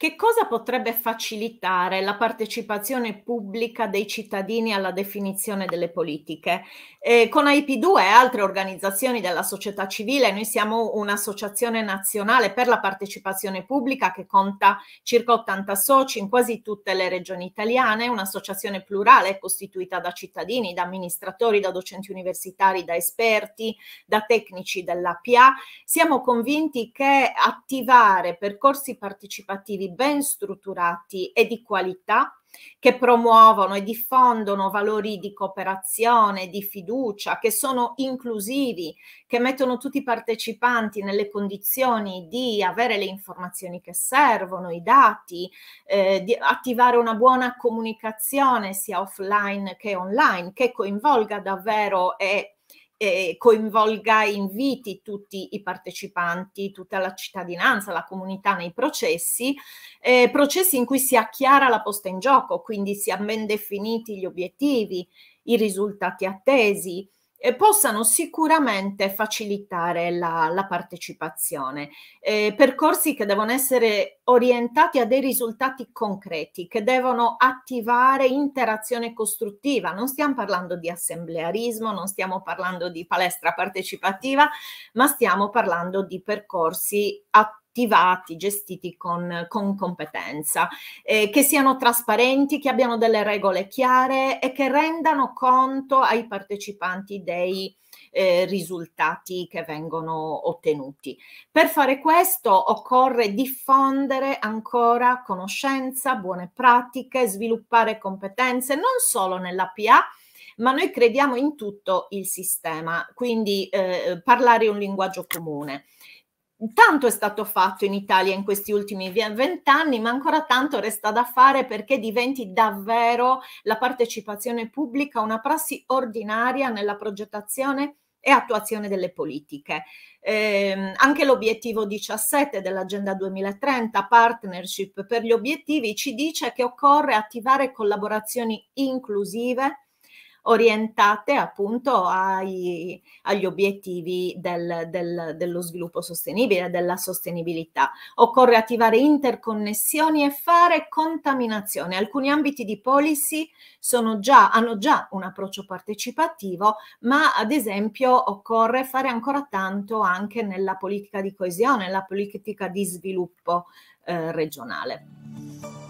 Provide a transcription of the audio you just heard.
Che cosa potrebbe facilitare la partecipazione pubblica dei cittadini alla definizione delle politiche? Eh, con IP2 e altre organizzazioni della società civile, noi siamo un'associazione nazionale per la partecipazione pubblica che conta circa 80 soci in quasi tutte le regioni italiane, un'associazione plurale costituita da cittadini, da amministratori, da docenti universitari, da esperti, da tecnici dell'APA. Siamo convinti che attivare percorsi partecipativi ben strutturati e di qualità che promuovono e diffondono valori di cooperazione, di fiducia, che sono inclusivi, che mettono tutti i partecipanti nelle condizioni di avere le informazioni che servono, i dati, eh, di attivare una buona comunicazione sia offline che online, che coinvolga davvero e eh, coinvolga e inviti tutti i partecipanti, tutta la cittadinanza, la comunità nei processi, eh, processi in cui sia chiara la posta in gioco, quindi siano ben definiti gli obiettivi, i risultati attesi, eh, possano sicuramente facilitare la, la partecipazione. Eh, percorsi che devono essere orientati a dei risultati concreti, che devono attivare interazione costruttiva. Non stiamo parlando di assemblearismo, non stiamo parlando di palestra partecipativa, ma stiamo parlando di percorsi attivi attivati, gestiti con, con competenza, eh, che siano trasparenti, che abbiano delle regole chiare e che rendano conto ai partecipanti dei eh, risultati che vengono ottenuti. Per fare questo occorre diffondere ancora conoscenza, buone pratiche, sviluppare competenze non solo nella PA, ma noi crediamo in tutto il sistema, quindi eh, parlare un linguaggio comune tanto è stato fatto in Italia in questi ultimi vent'anni, ma ancora tanto resta da fare perché diventi davvero la partecipazione pubblica una prassi ordinaria nella progettazione e attuazione delle politiche. Eh, anche l'obiettivo 17 dell'Agenda 2030, Partnership per gli obiettivi, ci dice che occorre attivare collaborazioni inclusive orientate appunto ai, agli obiettivi del, del, dello sviluppo sostenibile, della sostenibilità. Occorre attivare interconnessioni e fare contaminazione. Alcuni ambiti di policy già, hanno già un approccio partecipativo, ma ad esempio occorre fare ancora tanto anche nella politica di coesione, nella politica di sviluppo eh, regionale.